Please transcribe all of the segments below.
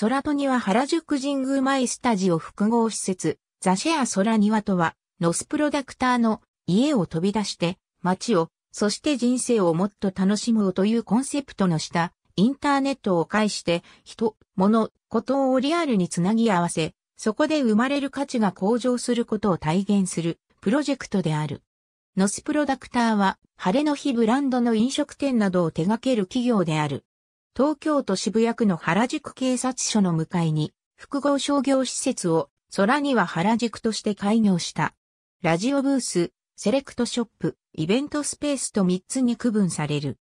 空と庭原宿神宮前スタジオ複合施設、ザシェア空庭とは、ノスプロダクターの家を飛び出して、街を、そして人生をもっと楽しむというコンセプトの下、インターネットを介して、人、物、ことをリアルにつなぎ合わせ、そこで生まれる価値が向上することを体現する、プロジェクトである。ノスプロダクターは、晴れの日ブランドの飲食店などを手掛ける企業である。東京都渋谷区の原宿警察署の向かいに複合商業施設を空には原宿として開業した。ラジオブース、セレクトショップ、イベントスペースと3つに区分される。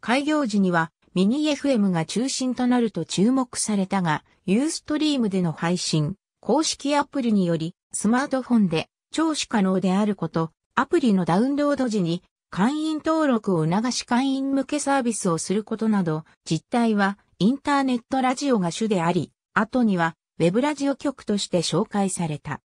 開業時にはミニ FM が中心となると注目されたが、ユーストリームでの配信、公式アプリによりスマートフォンで聴取可能であること、アプリのダウンロード時に会員登録を促し会員向けサービスをすることなど、実態はインターネットラジオが主であり、後にはウェブラジオ局として紹介された。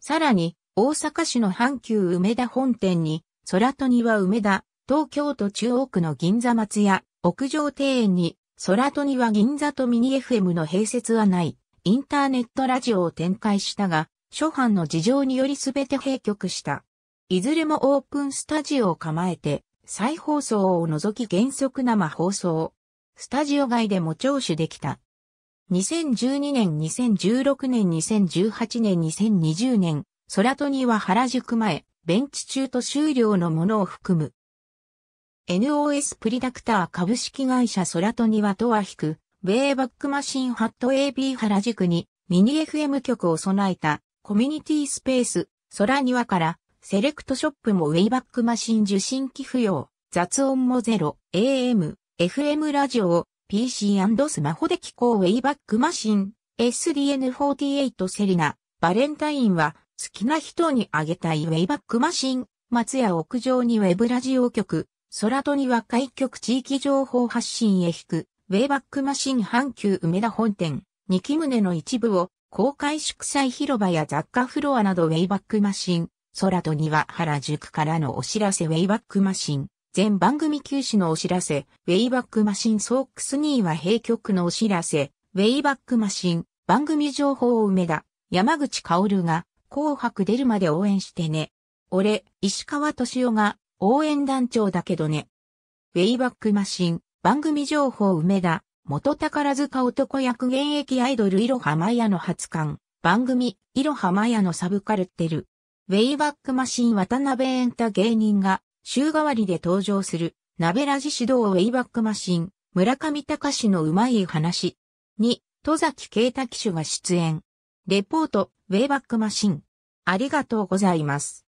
さらに、大阪市の阪急梅田本店に、空と庭梅田、東京都中央区の銀座松屋、屋上庭園に、空と庭銀座とミニ FM の併設はない、インターネットラジオを展開したが、初版の事情により全て閉局した。いずれもオープンスタジオを構えて、再放送を除き原則生放送。スタジオ外でも聴取できた。2012年、2016年、2018年、2020年、空とには原宿前、ベンチ中途終了のものを含む。NOS プリダクター株式会社空とにはとは引く、米イバックマシンハット AB 原宿にミニ FM 局を備えたコミュニティスペース空庭からセレクトショップもウェイバックマシン受信機不要、雑音もゼロ、AM、FM ラジオを PC& スマホで機構ウェイバックマシン、SDN48 セリナ、バレンタインは好きな人にあげたいウェイバックマシン、松屋屋上にウェブラジオ局、空とには開局地域情報発信へ引く、ウェイバックマシン阪急梅田本店、二木棟の一部を公開祝祭広場や雑貨フロアなどウェイバックマシン、空と庭原宿からのお知らせウェイバックマシン。全番組休止のお知らせ、ウェイバックマシンソークス2は閉局のお知らせ、ウェイバックマシン、番組情報を梅田、山口薫が、紅白出るまで応援してね。俺、石川敏夫が、応援団長だけどね。ウェイバックマシン、番組情報梅田、元宝塚男役現役アイドルいろはまやの初刊、番組、いろはまやのサブカルテル、ウェイバックマシン渡辺エンタ芸人が週替わりで登場する、鍋ラジ指導ウェイバックマシン、村上隆のうまい話。2、戸崎啓太騎手が出演。レポート、ウェイバックマシン。ありがとうございます。